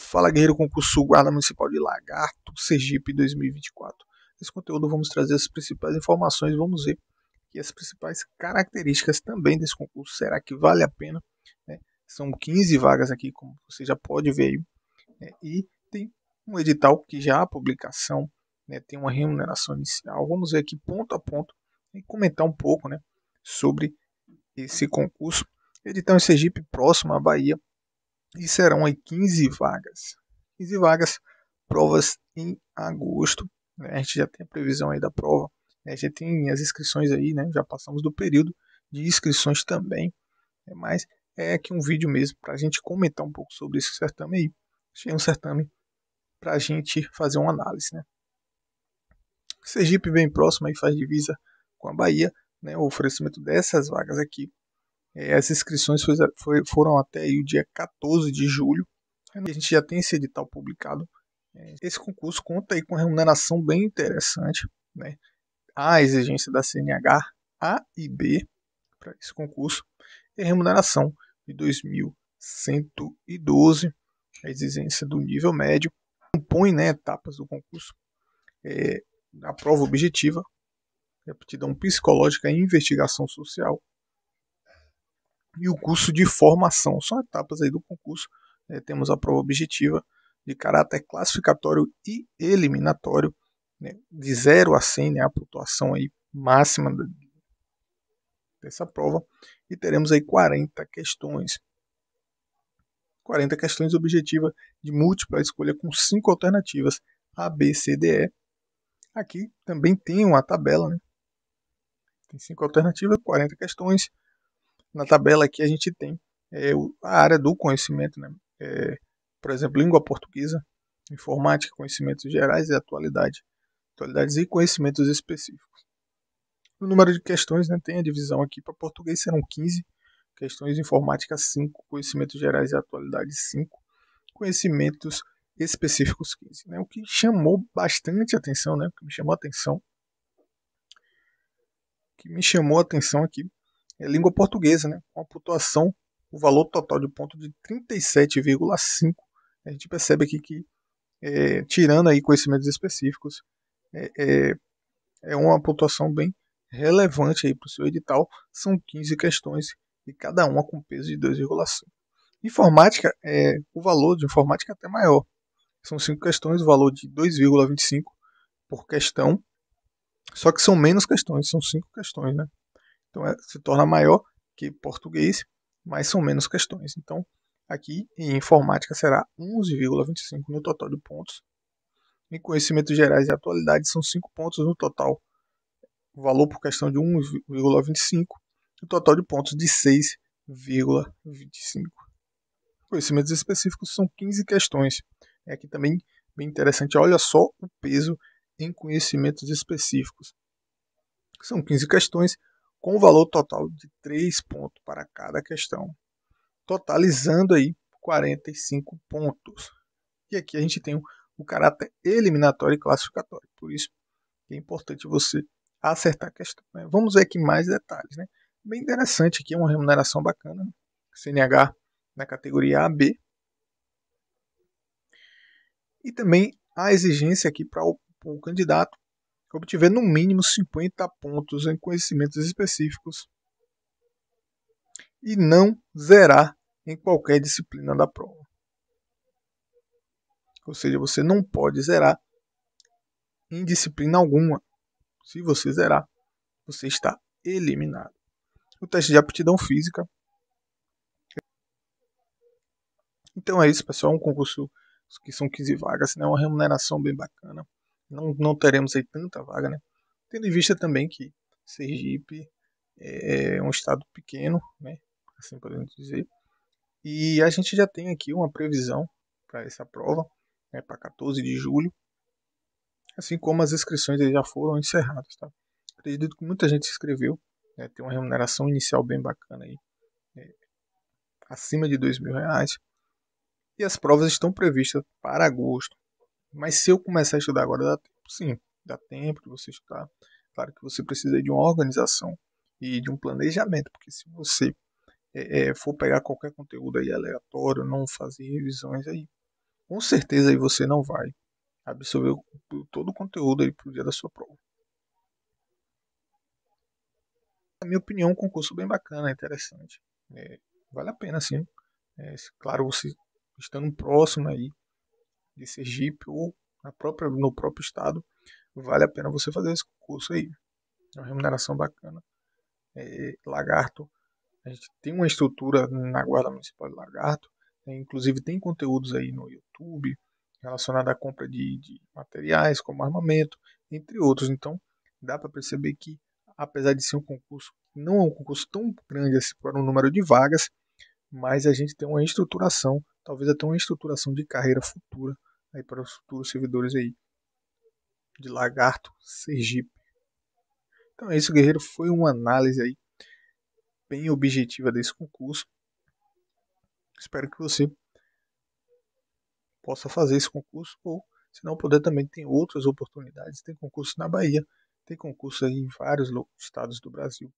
Fala Guerreiro Concurso Guarda Municipal de Lagarto, Sergipe 2024. Nesse conteúdo vamos trazer as principais informações, vamos ver que as principais características também desse concurso. Será que vale a pena? Né? São 15 vagas aqui, como você já pode ver aí. Né? E tem um edital que já há publicação, né? tem uma remuneração inicial. Vamos ver aqui ponto a ponto e comentar um pouco né? sobre esse concurso. Edital em Sergipe, próximo à Bahia, e serão aí 15 vagas. 15 vagas, provas em agosto. Né? A gente já tem a previsão aí da prova, né? já tem as inscrições aí, né? já passamos do período de inscrições também. Né? Mas é aqui um vídeo mesmo para a gente comentar um pouco sobre esse certame aí. Achei um certame para a gente fazer uma análise. Né? Sergipe bem próximo aí faz divisa com a Bahia. Né? O oferecimento dessas vagas aqui é, as inscrições foram até o dia 14 de julho. A gente já tem esse edital publicado. É, esse concurso conta aí com remuneração bem interessante. Né? a exigência da CNH A e B para esse concurso e remuneração de 2.112, a exigência do nível médio. Compõe né, etapas do concurso. É, a prova objetiva, é aptidão psicológica e investigação social, e o curso de formação. São etapas aí do concurso. É, temos a prova objetiva de caráter classificatório e eliminatório, né, de 0 a 100, né, a pontuação aí máxima dessa prova. E teremos aí 40 questões. 40 questões objetivas de múltipla escolha com cinco alternativas A, B, C, D, E. Aqui também tem uma tabela, né? Tem cinco alternativas, 40 questões, na tabela aqui a gente tem é, a área do conhecimento, né? É, por exemplo, língua portuguesa, informática, conhecimentos gerais e atualidade, atualidades e conhecimentos específicos. O número de questões né, tem a divisão aqui para português serão 15, questões de informática 5, conhecimentos gerais e atualidade 5, conhecimentos específicos 15. Né? O que chamou bastante atenção, né? o que me chamou atenção, que me chamou atenção aqui é língua portuguesa, né? Com a pontuação, o valor total de ponto de 37,5. A gente percebe aqui que, é, tirando aí conhecimentos específicos, é, é, é uma pontuação bem relevante aí para o seu edital. São 15 questões e cada uma com peso de 2,5. Informática, é, o valor de informática é até maior. São cinco questões, o valor de 2,25 por questão. Só que são menos questões, são cinco questões, né? Então é, se torna maior que português, mas são menos questões. Então aqui em informática será 11,25 no total de pontos. Em conhecimentos gerais e atualidade são 5 pontos no total. O valor por questão de 1,25 e o total de pontos de 6,25. Conhecimentos específicos são 15 questões. É aqui também bem interessante. Olha só o peso em conhecimentos específicos. São 15 questões com o valor total de 3 pontos para cada questão, totalizando aí 45 pontos. E aqui a gente tem o caráter eliminatório e classificatório, por isso é importante você acertar a questão. Né? Vamos ver aqui mais detalhes. Né? Bem interessante aqui, é uma remuneração bacana. Né? CNH na categoria AB. E também a exigência aqui para o, para o candidato que obtiver no mínimo 50 pontos em conhecimentos específicos e não zerar em qualquer disciplina da prova. Ou seja, você não pode zerar em disciplina alguma. Se você zerar, você está eliminado. O teste de aptidão física. Então é isso, pessoal. É um concurso que são 15 vagas, né? uma remuneração bem bacana não, não teremos aí tanta vaga, né? Tendo em vista também que Sergipe é, é um estado pequeno, né? Assim podemos dizer. E a gente já tem aqui uma previsão para essa prova, né, para 14 de julho, assim como as inscrições já foram encerradas. Tá? Acredito que muita gente se inscreveu, né, tem uma remuneração inicial bem bacana aí, né? acima de dois mil reais. E as provas estão previstas para agosto. Mas se eu começar a estudar agora, dá tempo, sim, dá tempo de você estudar. Claro que você precisa de uma organização e de um planejamento, porque se você é, for pegar qualquer conteúdo aí aleatório, não fazer revisões aí, com certeza aí você não vai absorver todo o conteúdo aí pro dia da sua prova. Na minha opinião, um concurso bem bacana, interessante. É, vale a pena, sim. É, claro, você estando próximo aí de Sergipe ou na própria, no próprio estado, vale a pena você fazer esse curso aí. É uma remuneração bacana. É, Lagarto, a gente tem uma estrutura na Guarda Municipal de Lagarto, é, inclusive tem conteúdos aí no YouTube relacionado à compra de, de materiais como armamento, entre outros. Então, dá para perceber que, apesar de ser um concurso, não é um concurso tão grande assim para o número de vagas, mas a gente tem uma estruturação, talvez até uma estruturação de carreira futura aí para os futuros servidores aí de Lagarto Sergipe. Então é isso, guerreiro, foi uma análise aí bem objetiva desse concurso. Espero que você possa fazer esse concurso ou se não puder também tem outras oportunidades, tem concurso na Bahia, tem concurso em vários estados do Brasil.